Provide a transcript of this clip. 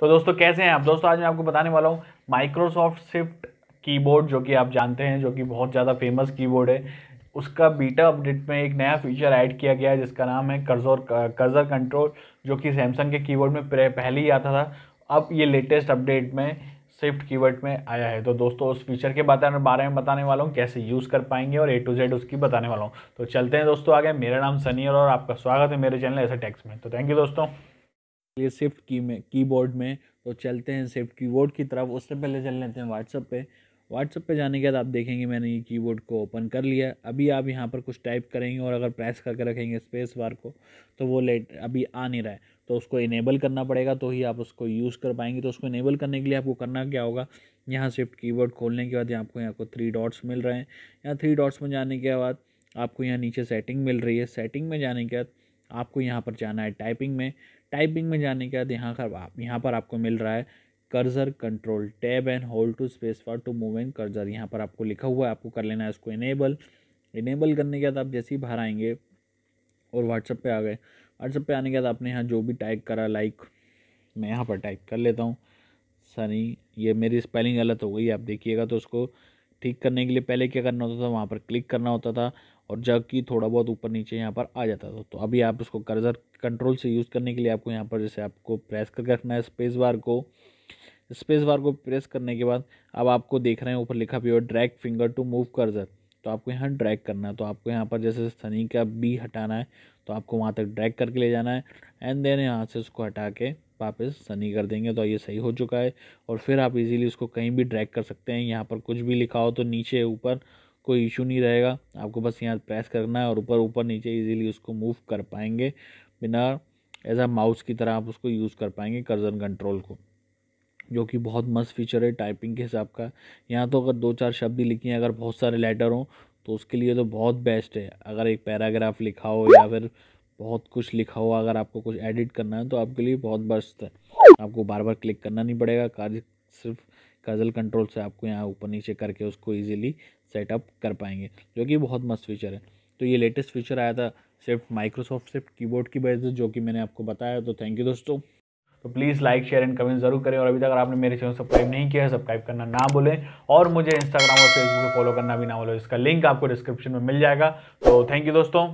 तो दोस्तों कैसे हैं आप दोस्तों आज मैं आपको बताने वाला हूँ माइक्रोसॉफ्ट स्विफ्ट कीबोर्ड जो कि आप जानते हैं जो कि बहुत ज़्यादा फेमस कीबोर्ड है उसका बीटा अपडेट में एक नया फीचर ऐड किया गया है जिसका नाम है कर्जर कर्जर कंट्रोल जो कि सैमसंग के कीबोर्ड में पहले ही आता था अब ये लेटेस्ट अपडेट में स्विफ्ट कीवर्ड में आया है तो दोस्तों उस फीचर के बारे में बताने वाला हूँ कैसे यूज़ कर पाएंगे और ए टू जेड उसकी बताने वाला हूँ तो चलते हैं दोस्तों आगे मेरा नाम सनी और आपका स्वागत है मेरे चैनल ऐसे टैक्स में तो थैंक यू दोस्तों लिए स्विफ्ट की में कीबोर्ड में तो चलते हैं स्विफ्ट कीबोर्ड की तरफ उससे पहले चल लेते हैं व्हाट्सअप पे व्हाट्सअप पे जाने के बाद आप देखेंगे मैंने ये कीबोर्ड को ओपन कर लिया अभी आप यहाँ पर कुछ टाइप करेंगे और अगर प्रेस करके रखेंगे स्पेस बार को तो वो लेट अभी आ नहीं रहा है तो उसको इनेबल करना पड़ेगा तो ही आप उसको यूज़ कर पाएंगे तो उसको इनेबल करने के लिए आपको करना क्या होगा यहाँ स्विफ्ट कीबोर्ड खोलने के बाद यहाँ आपको यहाँ को थ्री डॉट्स मिल रहे हैं यहाँ थ्री डॉट्स में जाने के बाद आपको यहाँ नीचे सेटिंग मिल रही है सेटिंग में जाने के बाद आपको यहाँ पर जाना है टाइपिंग में टाइपिंग में जाने के बाद यहाँ आप यहाँ पर आपको मिल रहा है cursor control tab and hold to space for to move and cursor यहाँ पर आपको लिखा हुआ है आपको कर लेना है इसको इनेबल इनेबल करने के बाद आप जैसे ही बाहर आएंगे और व्हाट्सएप पे आ गए व्हाट्सएप पे आने के बाद आपने यहाँ जो भी टाइप करा लाइक मैं यहाँ पर टाइप कर लेता हूँ सनी ये मेरी स्पेलिंग गलत हो गई आप देखिएगा तो उसको ठीक करने के लिए पहले क्या करना होता था वहाँ पर क्लिक करना होता था और जबकि थोड़ा बहुत ऊपर नीचे यहाँ पर आ जाता था तो अभी आप उसको कर्जर कंट्रोल से यूज़ करने के लिए आपको यहाँ पर जैसे आपको प्रेस करके रखना है स्पेस बार को स्पेस बार को प्रेस करने के बाद अब आपको देख रहे हैं ऊपर लिखा भी हो drag finger to move cursor तो आपको यहाँ ड्रैग करना है तो आपको यहाँ पर जैसे सनी का बी हटाना है तो आपको वहाँ तक ड्रैग करके ले जाना है एंड देन यहाँ से उसको हटा के वापस सनी कर देंगे तो ये सही हो चुका है और फिर आप इजीली उसको कहीं भी ड्रैग कर सकते हैं यहाँ पर कुछ भी लिखा हो तो नीचे ऊपर कोई इशू नहीं रहेगा आपको बस यहाँ प्रेस करना है और ऊपर ऊपर नीचे इजीली उसको मूव कर पाएंगे बिना एज आ माउस की तरह आप उसको यूज़ कर पाएंगे कर्जन कंट्रोल को जो कि बहुत मस्त फीचर है टाइपिंग के हिसाब का यहाँ तो अगर दो चार शब्द ही लिखे हैं अगर बहुत सारे लेटर हों तो उसके लिए तो बहुत बेस्ट है अगर एक पैराग्राफ लिखा हो या फिर बहुत कुछ लिखा हो अगर आपको कुछ एडिट करना है तो आपके लिए बहुत बेस्ट है आपको बार बार क्लिक करना नहीं पड़ेगा कार्य सिर्फ कज़ल कंट्रोल से आपको यहाँ ऊपर नीचे करके उसको ईजिली सेटअप कर पाएंगे जो कि बहुत मस्त फीचर है तो ये लेटेस्ट फीचर आया था सिर्फ माइक्रोसॉफ्ट सिर्फ कीबोर्ड की वजह से जो कि मैंने आपको बताया तो थैंक यू दोस्तों तो please like share and comment जरूर करें और अभी तक अगर आपने मेरे चैनल सब्सक्राइब नहीं किया है सब्सक्राइब करना ना बोले और मुझे इंस्टाग्राम और फेसबुक पे फॉलो करना भी ना बोले इसका लिंक आपको डिस्क्रिप्शन में मिल जाएगा तो थैंक यू दोस्तों